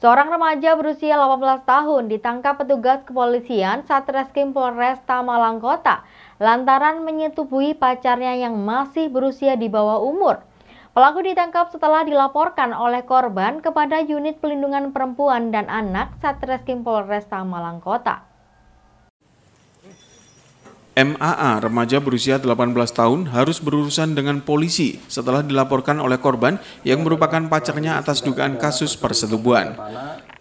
Seorang remaja berusia 18 tahun ditangkap petugas kepolisian Satreskrim Polresta Malang Kota lantaran menyetubuhi pacarnya yang masih berusia di bawah umur. Pelaku ditangkap setelah dilaporkan oleh korban kepada Unit Pelindungan Perempuan dan Anak Satreskrim Polresta Malang Kota. MAA, remaja berusia 18 tahun, harus berurusan dengan polisi setelah dilaporkan oleh korban yang merupakan pacarnya atas dugaan kasus persetubuhan.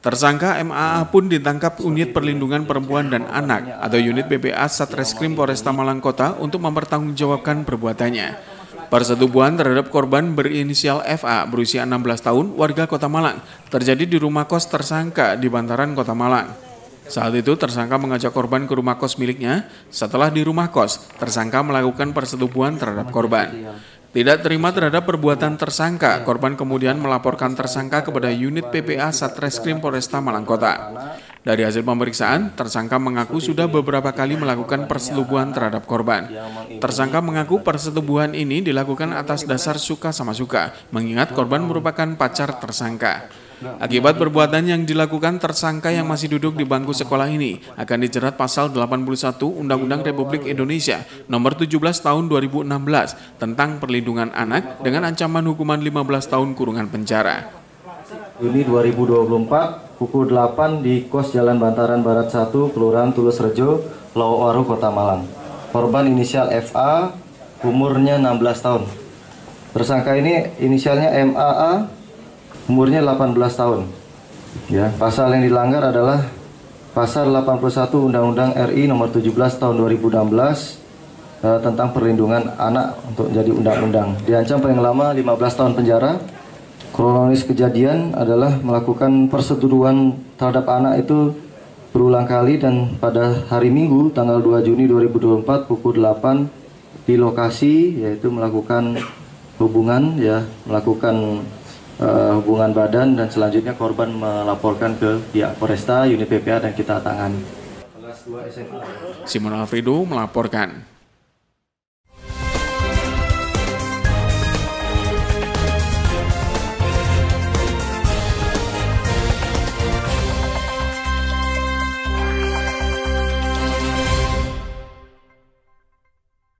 Tersangka MAA pun ditangkap Unit Perlindungan Perempuan dan Anak atau unit BPA Satreskrim Polresta Malang Kota untuk mempertanggungjawabkan perbuatannya. Persetubuhan terhadap korban berinisial FA berusia 16 tahun warga Kota Malang terjadi di rumah kos tersangka di bantaran Kota Malang. Saat itu tersangka mengajak korban ke rumah kos miliknya. Setelah di rumah kos, tersangka melakukan persetubuhan terhadap korban. Tidak terima terhadap perbuatan tersangka, korban kemudian melaporkan tersangka kepada unit PPA Satreskrim Polresta Malangkota. Dari hasil pemeriksaan, tersangka mengaku sudah beberapa kali melakukan persetubuhan terhadap korban. Tersangka mengaku persetubuhan ini dilakukan atas dasar suka sama suka, mengingat korban merupakan pacar tersangka. Nah, akibat perbuatan yang dilakukan tersangka yang masih duduk di bangku sekolah ini akan dijerat pasal 81 Undang-Undang Republik Indonesia nomor 17 tahun 2016 tentang perlindungan anak dengan ancaman hukuman 15 tahun kurungan penjara. Juni 2024 pukul 8 di kos Jalan Bantaran Barat 1, Kelurahan Tulus Rejo, Lawaru, Kota Malang. Korban inisial FA, umurnya 16 tahun. Tersangka ini inisialnya MAA, umurnya 18 tahun. Ya, pasal yang dilanggar adalah pasal 81 Undang-Undang RI nomor 17 tahun 2016 eh, tentang perlindungan anak untuk menjadi undang-undang. Diancam paling lama 15 tahun penjara. Kronologis kejadian adalah melakukan persetuduhan terhadap anak itu berulang kali dan pada hari Minggu tanggal 2 Juni 2024 pukul 8 di lokasi yaitu melakukan hubungan ya melakukan uh, hubungan badan dan selanjutnya korban melaporkan ke pihak Polresta, unit PPA dan kita tangani. Simon Alfredo melaporkan.